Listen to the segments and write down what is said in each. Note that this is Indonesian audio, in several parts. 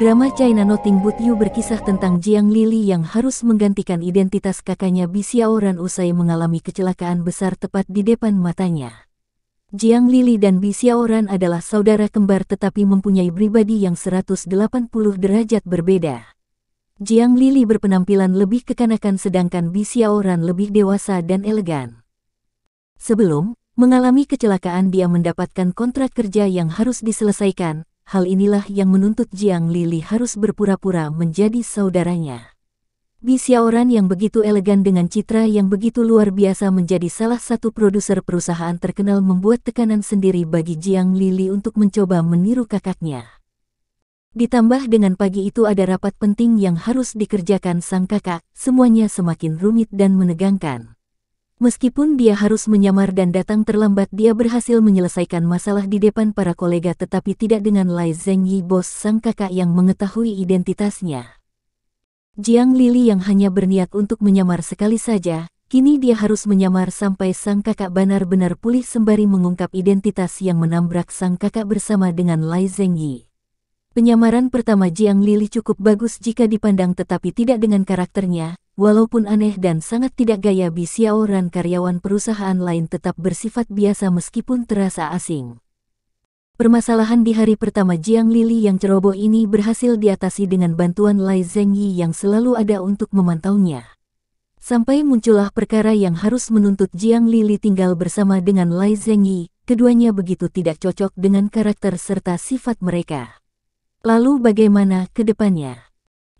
Drama China Nothing But You berkisah tentang Jiang Lili yang harus menggantikan identitas kakaknya Bi Xiaoran usai mengalami kecelakaan besar tepat di depan matanya. Jiang Lili dan Bi Xiaoran adalah saudara kembar tetapi mempunyai pribadi yang 180 derajat berbeda. Jiang Lili berpenampilan lebih kekanakan sedangkan Bi Xiaoran lebih dewasa dan elegan. Sebelum mengalami kecelakaan dia mendapatkan kontrak kerja yang harus diselesaikan, hal inilah yang menuntut Jiang Lili harus berpura-pura menjadi saudaranya. Bi Xiaoran yang begitu elegan dengan citra yang begitu luar biasa menjadi salah satu produser perusahaan terkenal membuat tekanan sendiri bagi Jiang Lili untuk mencoba meniru kakaknya. Ditambah dengan pagi itu ada rapat penting yang harus dikerjakan sang kakak, semuanya semakin rumit dan menegangkan. Meskipun dia harus menyamar dan datang terlambat dia berhasil menyelesaikan masalah di depan para kolega tetapi tidak dengan Lai Zhengyi bos sang kakak yang mengetahui identitasnya. Jiang Lili yang hanya berniat untuk menyamar sekali saja, kini dia harus menyamar sampai sang kakak benar-benar pulih sembari mengungkap identitas yang menabrak sang kakak bersama dengan Lai Zhengyi. Penyamaran pertama Jiang Lili cukup bagus jika dipandang tetapi tidak dengan karakternya, walaupun aneh dan sangat tidak gaya Bi Ran karyawan perusahaan lain tetap bersifat biasa meskipun terasa asing. Permasalahan di hari pertama Jiang Lili yang ceroboh ini berhasil diatasi dengan bantuan Lai Zhengyi yang selalu ada untuk memantaunya. Sampai muncullah perkara yang harus menuntut Jiang Lili tinggal bersama dengan Lai Zhengyi, keduanya begitu tidak cocok dengan karakter serta sifat mereka. Lalu bagaimana ke depannya?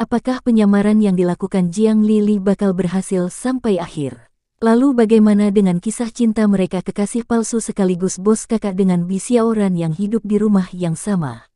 Apakah penyamaran yang dilakukan Jiang Lili bakal berhasil sampai akhir? Lalu bagaimana dengan kisah cinta mereka kekasih palsu sekaligus bos kakak dengan Bisiaoran yang hidup di rumah yang sama?